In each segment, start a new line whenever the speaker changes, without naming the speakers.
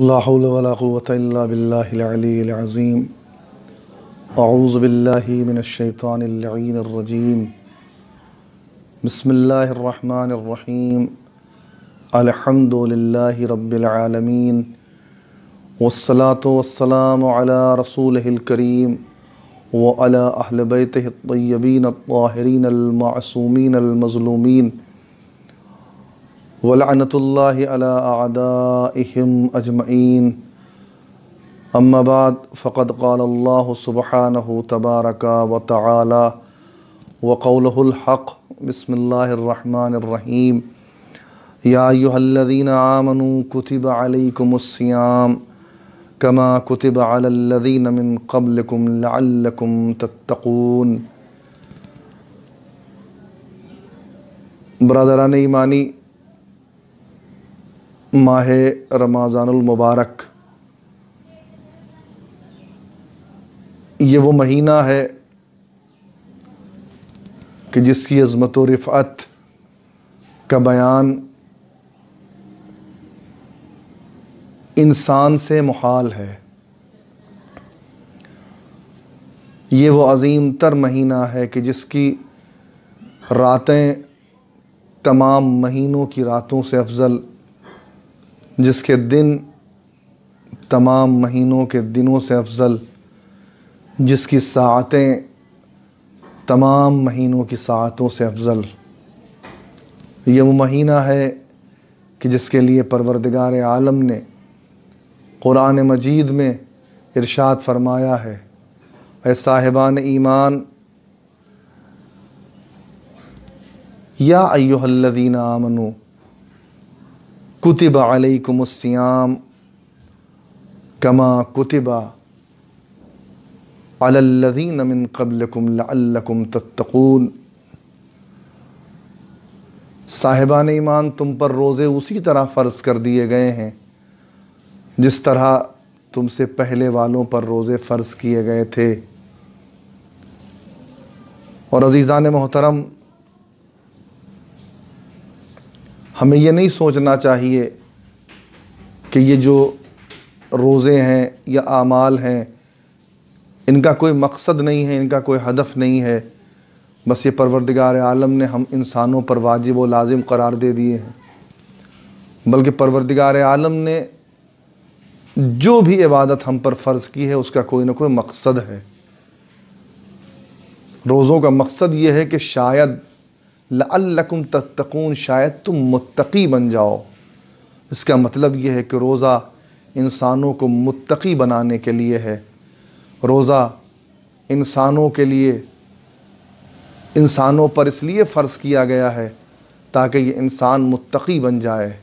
लाहौलवालाज़ीम आऊज़बिल्लिमिनशैतानरजीम बसमीम अलहमदिल्ला रबालमीन वसलात वसलाम रसूलकरीम व अला अहलबैतबीन ताहरीन अलमासूमिन अलमज़लूमिन ولعنة الله على أعدائهم أجمعين أما بعد فقد قال الله سبحانه تبارك وتعالى وقوله الحق بسم الله الرحمن الرحيم يا أيها الذين آمنوا كتب عليكم الصيام كما كتب على الذين من قبلكم لعلكم تتقون برادران إيماني माह रमज़ानमबारक ये वो महीना है कि जिसकी अज़मत व रफ़त का बयान इंसान से महाल है ये वो अज़ीम तर महीना है कि जिसकी रातें तमाम महीनों की रातों से अफजल जिसके दिन तमाम महीनों के दिनों से अफजल जिसकी सातें तमाम महीनों की सातों से अफजल ये वो महीना है कि जिसके लिए परवरदिगार आलम ने कुरान मजीद में इरशाद फरमाया है ऐ साहिबान ईमान या अयोहल्लदीन आमनू कुतिब अलैकुमुस्सियाम कमा कुतिबा अलल्लज़ीन मिन कबलकुम लअल्लकुम तत्तकून साहिबान ईमान तुम पर रोज़े उसी तरह फ़र्ज़ कर दिए गए हैं जिस तरह तुमसे पहले वालों पर रोज़े फ़र्ज़ किए गए थे और अजीज़ान मोहतरम हमें ये नहीं सोचना चाहिए कि ये जो रोज़े हैं या आमाल हैं इनका कोई मकसद नहीं है इनका कोई हदफ नहीं है बस ये परवरदिगार आलम ने हम इंसानों पर वाजिब व लाजिम करार दे दिए हैं बल्कि परवरदिगार आलम ने जो भी इबादत हम पर फ़र्ज़ की है उसका कोई ना कोई मकसद है रोज़ों का मकसद ये है कि शायद लकुम तत्तकून शायद तुम मुत्तकी बन जाओ इसका मतलब यह है कि रोज़ा इंसानों को मुत्तकी बनाने के लिए है रोज़ा इंसानों के लिए इंसानों पर इसलिए फ़र्ज़ किया गया है ताकि ये इंसान मुत्तकी बन जाए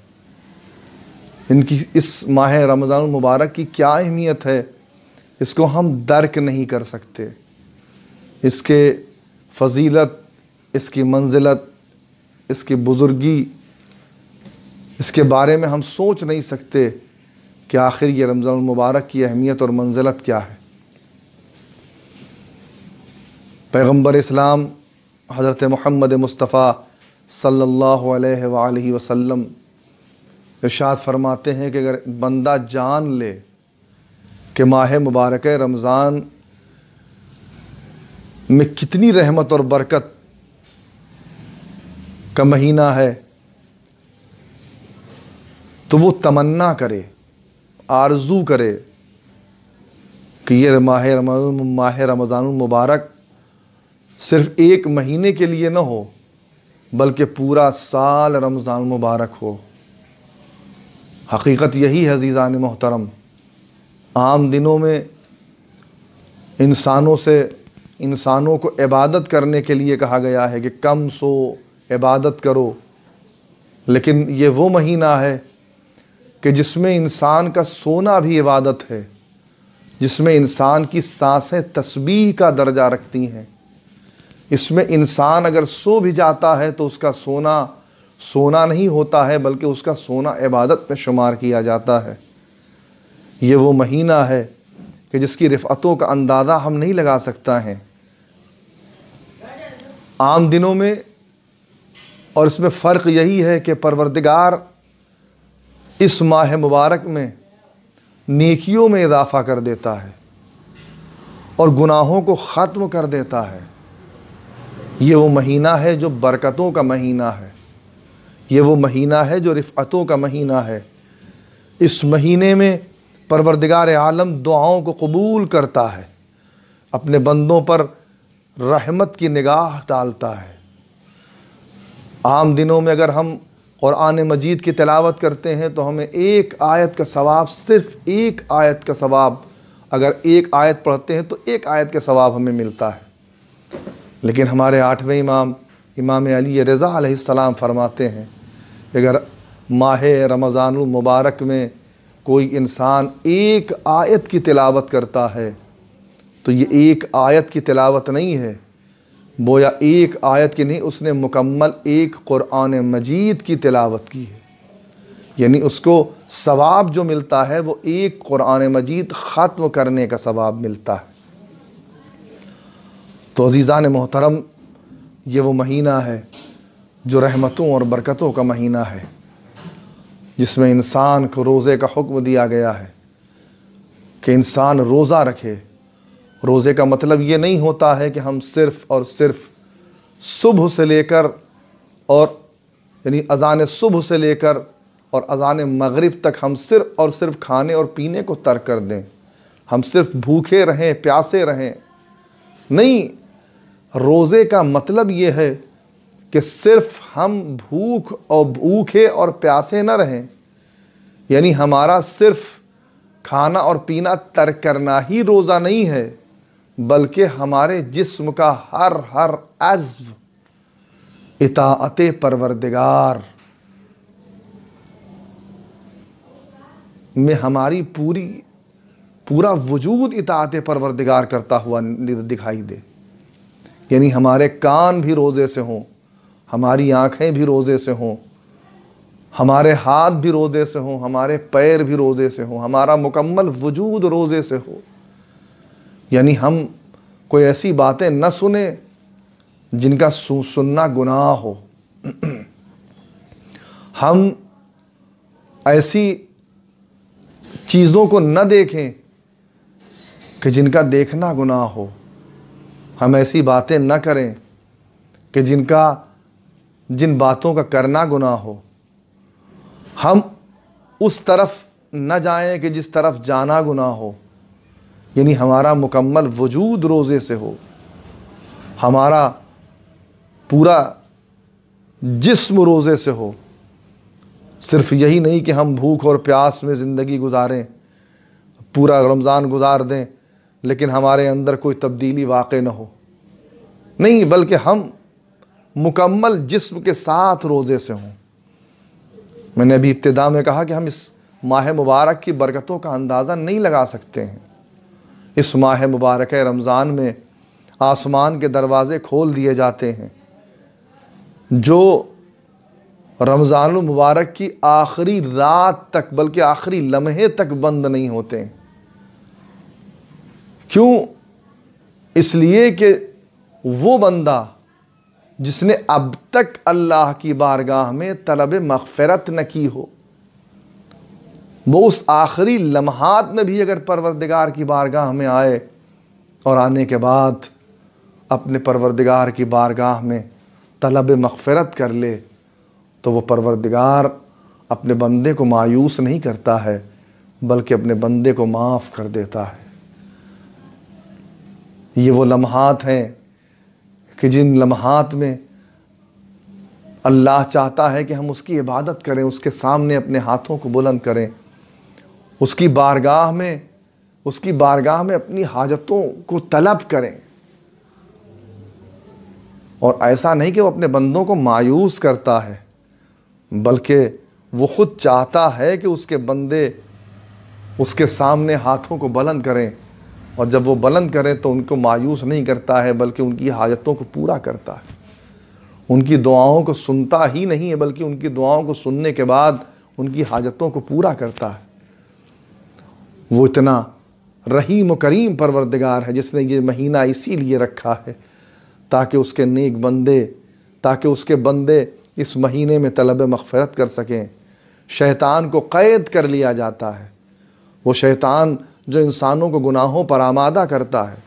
इनकी इस माह रमज़ान मुबारक की क्या अहमियत है इसको हम दर्क नहीं कर सकते इसके फजीलत इसकी मंजिलत इसकी बुज़ुर्गी इसके बारे में हम सोच नहीं सकते कि आखिर ये रमज़ान मुबारक की अहमियत और मंजिलत क्या है पैगम्बर इस्लाम हज़रत महमद मुस्तफ़ा सल्लल्लाहु अलैहि वसल्लम इरशाद फरमाते हैं कि अगर बंदा जान ले कि माह मुबारक रमज़ान में कितनी रहमत और बरकत का महीना है तो वो तमन्ना करे आरजू करे कि ये माह रमजान माह रमज़ान मुबारक सिर्फ एक महीने के लिए ना हो बल्कि पूरा साल रमज़ान मुबारक हो हकीकत यही है अजीज़ान मोहतरम आम दिनों में इंसानों से इंसानों को इबादत करने के लिए कहा गया है कि कम सो इबादत करो लेकिन ये वो महीना है कि जिसमें इंसान का सोना भी इबादत है जिसमें इंसान की सांसें तस्बीह का दर्जा रखती हैं इसमें इंसान अगर सो भी जाता है तो उसका सोना सोना नहीं होता है बल्कि उसका सोना इबादत में शुमार किया जाता है ये वो महीना है कि जिसकी रिफ़तों का अंदाज़ा हम नहीं लगा सकता हैं आम दिनों में और इसमें फ़र्क यही है कि परवरदिगार इस माह मुबारक में नेकियों में इजाफ़ा कर देता है और गुनाहों को ख़त्म कर देता है ये वो महीना है जो बरकतों का महीना है ये वो महीना है जो रिफ़तों का महीना है इस महीने में परवरदिगार आलम दुआओं को कबूल करता है अपने बंदों पर रहमत की निगाह डालता है आम दिनों में अगर हम क़ुरान मजीद की तलावत करते हैं तो हमें एक आयत का सवाब सिर्फ़ एक आयत का सवाब अगर एक आयत पढ़ते हैं तो एक आयत का सवाब हमें मिलता है लेकिन हमारे आठवें इमाम इमाम अली रज़ा सलाम फरमाते हैं अगर माह रमज़ानमबारक में कोई इंसान एक आयत की तिलावत करता है तो ये एक आयत की तिलावत नहीं है बोया एक आयत की नहीं उसने मुकम्मल एक क़ुरान मजीद की तिलावत की है यानी उसको सवाब जो मिलता है वो एक क़ुरान मजीद ख़त्म करने का सवाब मिलता है तो अज़ीज़ान मोहतरम ये वो महीना है जो रहमतों और बरकतों का महीना है जिसमें इंसान को रोज़े का हुक्म दिया गया है कि इंसान रोज़ा रखे रोज़े का मतलब ये नहीं होता है कि हम सिर्फ़ और सिर्फ़ सुबह से लेकर और यानी अजान सुबह से लेकर और अजान मगरिब तक हम सिर्फ और सिर्फ खाने और पीने को तर्क कर दें हम सिर्फ भूखे रहें प्यासे रहें नहीं रोज़े का मतलब ये है कि सिर्फ हम भूख और भूखे और प्यासे न रहें यानी हमारा सिर्फ खाना और पीना तर्क करना ही रोज़ा नहीं है बल्कि हमारे जिस्म का हर हर अज्व इतात परवरदिगार में हमारी पूरी पूरा वजूद इताअत परवरदिगार करता हुआ दिखाई दे यानी हमारे कान भी रोज़े से हों हमारी आँखें भी रोज़े से हों हमारे हाथ भी रोज़े से हों हमारे पैर भी रोज़े से हों हमारा मुकम्मल वजूद रोज़े से हो यानी हम कोई ऐसी बातें न सुने जिनका सुनना गुनाह हो हम ऐसी चीज़ों को न देखें कि जिनका देखना गुनाह हो हम ऐसी बातें न करें कि जिनका जिन बातों का करना गुनाह हो हम उस तरफ न जाएं कि जिस तरफ जाना गुनाह हो यानी हमारा मुकम्मल वजूद रोज़े से हो हमारा पूरा जिस्म रोज़े से हो सिर्फ यही नहीं कि हम भूख और प्यास में ज़िंदगी गुजारें पूरा रमज़ान गुजार दें लेकिन हमारे अंदर कोई तब्दीली वाक़ न हो नहीं बल्कि हम मुकम्मल जिस्म के साथ रोज़े से हों मैंने अभी इब्तदा में कहा कि हम इस माह मुबारक की बरकतों का अंदाज़ा नहीं लगा सकते हैं इस माह मुबारक रमज़ान में आसमान के दरवाज़े खोल दिए जाते हैं जो रमज़ान मुबारक की आखिरी रात तक बल्कि आखिरी लम्हे तक बंद नहीं होते हैं क्यों इसलिए कि वो बंदा जिसने अब तक अल्लाह की बारगाह में तलब मगफ़रत न की हो वो उस आखिरी लम्हात में भी अगर परवरदिगार की बारगाह में आए और आने के बाद अपने परवरदिगार की बारगाह में तलब मगफ़रत कर ले तो वो परवरदिगार अपने बंदे को मायूस नहीं करता है बल्कि अपने बंदे को माफ़ कर देता है ये वो लम्हात हैं कि जिन लम्हात में अल्लाह चाहता है कि हम उसकी इबादत करें उसके सामने अपने हाथों को बुलंद करें उसकी बारगाह में उसकी बारगाह में अपनी हाजतों को तलब करें और ऐसा नहीं कि वो अपने बंदों को मायूस करता है बल्कि वो ख़ुद चाहता है कि उसके बंदे उसके सामने हाथों को बुलंद करें और जब वो बुलंद करें तो उनको मायूस नहीं करता है बल्कि उनकी हाजतों को पूरा करता है उनकी दुआओं को सुनता ही नहीं है बल्कि उनकी दुआओं को सुनने के बाद उनकी हाजतों को पूरा करता है वो इतना रहीम करीम परवरदगार है जिसने ये महीना इसीलिए रखा है ताकि उसके नेक बंदे ताकि उसके बंदे इस महीने में तलब मगफ़रत कर सकें शैतान को क़ैद कर लिया जाता है वो शैतान जो इंसानों को गुनाहों पर आमादा करता है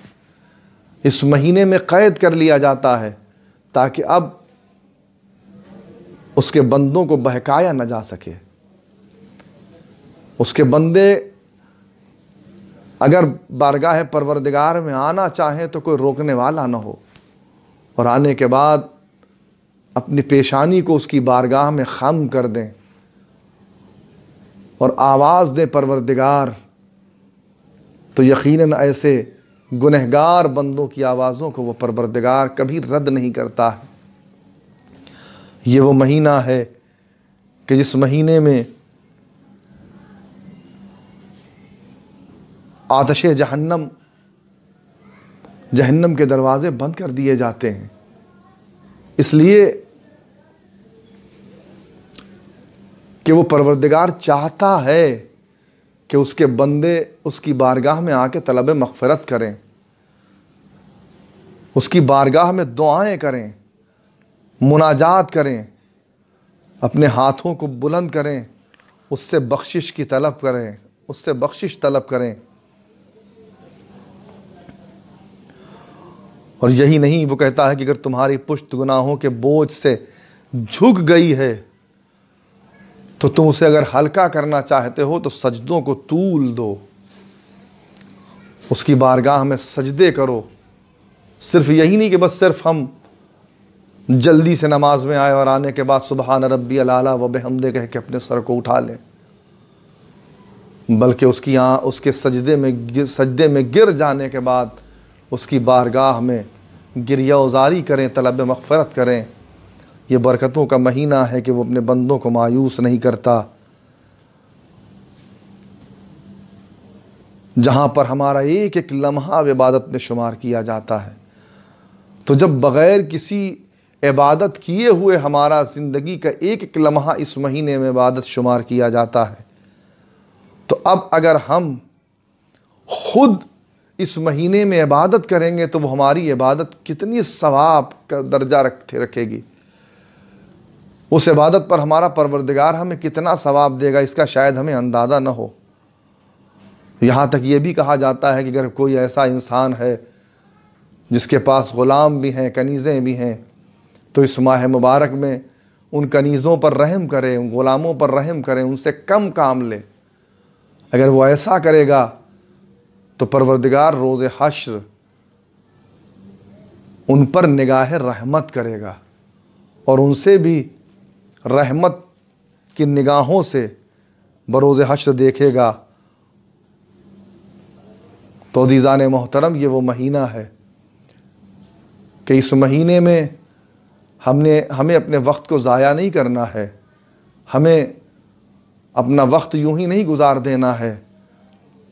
इस महीने में क़ैद कर लिया जाता है ताकि अब उसके बंदों को बहकाया न जा सके उसके बंदे अगर बारगाह परवरदिगार में आना चाहें तो कोई रोकने वाला ना हो और आने के बाद अपनी पेशानी को उसकी बारगाह में खम कर दें और आवाज़ दें परवरदिगार तो यकीनन ऐसे गुनहगार बंदों की आवाज़ों को वो परवरदिगार कभी रद्द नहीं करता है ये वो महीना है कि जिस महीने में आतश जहन्नम जहन्नम के दरवाज़े बंद कर दिए जाते हैं इसलिए कि वो परवरदिगार चाहता है कि उसके बंदे उसकी बारगाह में आके तलब मगफरत करें उसकी बारगाह में दुआएं करें मुनाजात करें अपने हाथों को बुलंद करें उससे बख्शिश की तलब करें उससे बख्शिश तलब करें और यही नहीं वो कहता है कि अगर तुम्हारी पुष्ट गुनाहों के बोझ से झुक गई है तो तुम उसे अगर हल्का करना चाहते हो तो सजदों को तूल दो उसकी बारगाह में सजदे करो सिर्फ यही नहीं कि बस सिर्फ हम जल्दी से नमाज में आए और आने के बाद सुबह न रबी अला वब हमदे कह के अपने सर को उठा लें बल्कि उसकी आ उसके सजदे में सजदे में गिर जाने के बाद उसकी बारगाह में गिरिया उजारी करें तलब मगफ़रत करें यह बरकतों का महीना है कि वो अपने बंदों को मायूस नहीं करता जहाँ पर हमारा एक एक लम्हा इबादत में शुमार किया जाता है तो जब बग़ैर किसी इबादत किए हुए हमारा ज़िंदगी का एक एक लम्हा इस महीने में इबादत शुमार किया जाता है तो अब अगर हम खुद इस महीने में इबादत करेंगे तो वो हमारी इबादत कितनी सवाब का दर्जा रखते रखेगी उस इबादत पर हमारा परवरदिगार हमें कितना सवाब देगा इसका शायद हमें अंदाज़ा न हो यहाँ तक ये भी कहा जाता है कि अगर कोई ऐसा इंसान है जिसके पास ग़ुलाम भी हैं कनीज़ें भी हैं तो इस माह मुबारक में उन कनीज़ों पर रहम करें उन ग़ुलामों पर रहम करें उनसे कम काम लें अगर वो ऐसा करेगा तो परवरदिगार रोज़ हश्र उन पर निगाह रहमत करेगा और उनसे भी रहमत की निगाहों से बरोज़ हश्र देखेगा तो दीज़ान मोहतरम ये वो महीना है कि इस महीने में हमने हमें अपने वक्त को ज़ाया नहीं करना है हमें अपना वक्त यूं ही नहीं गुजार देना है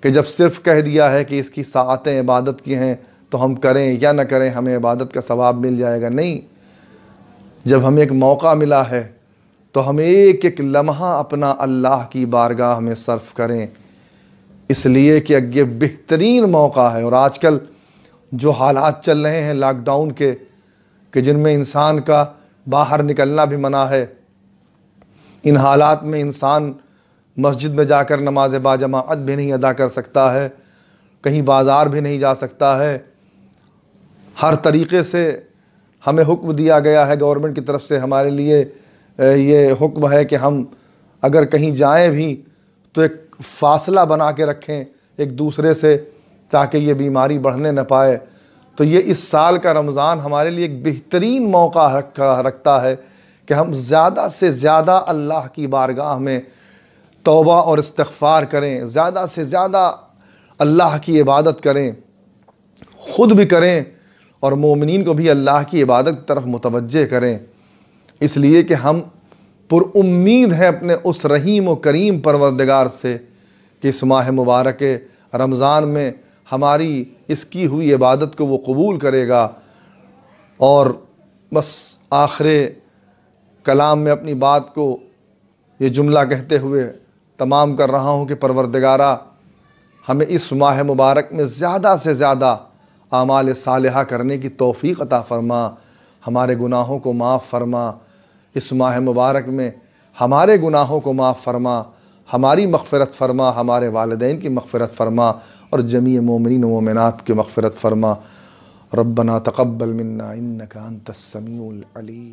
कि जब सिर्फ कह दिया है कि इसकी सातें इबादत की हैं तो हम करें या ना करें हमें इबादत का सवाब मिल जाएगा नहीं जब हमें एक मौका मिला है तो हम एक एक लम्हा अपना अल्लाह की बारगाह में सर्फ करें इसलिए कि अगे बेहतरीन मौका है और आजकल जो हालात चल रहे हैं लॉकडाउन के कि जिनमें इंसान का बाहर निकलना भी मना है इन हालात में इंसान मस्जिद में जाकर नमाज बाजमात भी नहीं अदा कर सकता है कहीं बाज़ार भी नहीं जा सकता है हर तरीके से हमें हुक्म दिया गया है गवर्नमेंट की तरफ से हमारे लिए ये हुक्म है कि हम अगर कहीं जाएं भी तो एक फासला बना के रखें एक दूसरे से ताकि ये बीमारी बढ़ने न पाए तो ये इस साल का रमज़ान हमारे लिए एक बेहतरीन मौका रखा रखता है कि हम ज़्यादा से ज़्यादा अल्लाह की बारगाह में तोबा और इस्तफ़ार करें ज़्यादा से ज़्यादा अल्लाह की इबादत करें ख़ुद भी करें और मोमिन को भी अल्लाह की इबादत की तरफ मुतवजह करें इसलिए कि हम पुरुद हैं अपने उस रहीम व करीम परवरदगार से कि इस माह मुबारक रमज़ान में हमारी इसकी हुई इबादत को वो कबूल करेगा और बस आखिर कलाम में अपनी बात को ये जुमला कहते हुए तमाम कर रहा हूँ कि परवरदगारा हमें इस माह मुबारक में ज़्यादा से ज़्यादा आमाल साल करने की तोफ़ी अता फ़रमा हमारे गुनाहों को माफ़ फरमा इस माह मुबारक में हमारे गुनाहों को माफ़ फरमा हमारी मगफ़रत फरमा हमारे वालदेन की मगफ़रत फरमा और जमी ममिन ममिनत की मगफ़रत फरमा रबना तकबल मन्ना का अंतमी